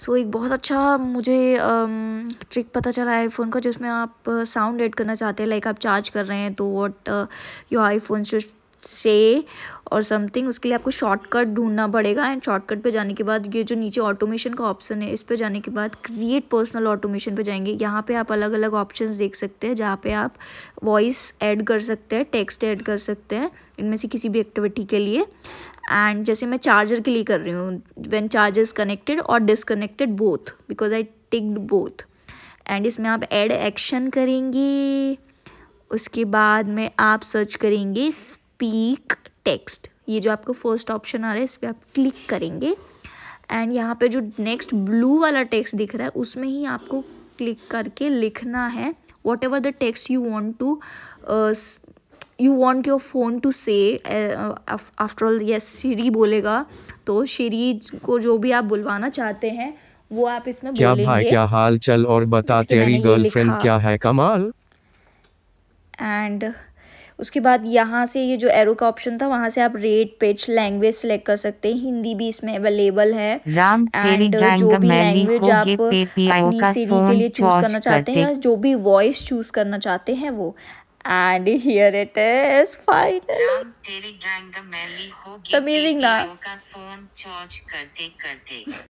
सो so, एक बहुत अच्छा मुझे ट्रिक पता चला आईफोन का जिसमें आप साउंड ऐड करना चाहते हैं लाइक आप चार्ज कर रहे हैं तो what your iPhone should say और समथिंग उसके लिए आपको शॉर्टकट ढूंढना पड़ेगा एंड शॉर्टकट पे जाने के बाद ये जो नीचे ऑटोमेशन का ऑप्शन है इस पे जाने के बाद क्रिएट पर्सनल ऑटोमेशन पे जाएंगे यहाँ पे आप अलग अलग ऑप्शंस देख सकते हैं जहाँ पे आप वॉइस ऐड कर सकते हैं टेक्स्ट ऐड कर सकते हैं इनमें से किसी भी एक्टिविटी के लिए एंड जैसे मैं चार्जर के लिए कर रही हूँ वेन चार्जर्स कनेक्टेड और disconnected both because I ticked both and इसमें आप एड एक्शन करेंगे उसके बाद में आप सर्च करेंगे स्पीक टेक्स्ट ये जो आपको फर्स्ट ऑप्शन आ रहा है इस पर आप क्लिक करेंगे एंड यहाँ पे जो नेक्स्ट ब्लू वाला टेक्स्ट दिख रहा है उसमें ही आपको क्लिक करके लिखना है whatever the text you want to you want your phone to say after all yes Siri बोलेगा तो श्री को जो भी आप बुलवाना चाहते हैं वो आप इसमें क्या बोलेंगे भाई क्या हाल चल और बता तेरी गर्लफ्रेंड क्या है कमाल एंड उसके बाद यहाँ से ये जो एरो का ऑप्शन था वहाँ से आप रेट पिच लैंग्वेज सेलेक्ट कर सकते हैं हिंदी भी इसमें अवेलेबल है एंड uh, जो भी लैंग्वेज आप अपनी सीरी के लिए चूज करना चाहते हैं जो भी वॉइस चूज करना चाहते हैं वो and here it is final it's amazing na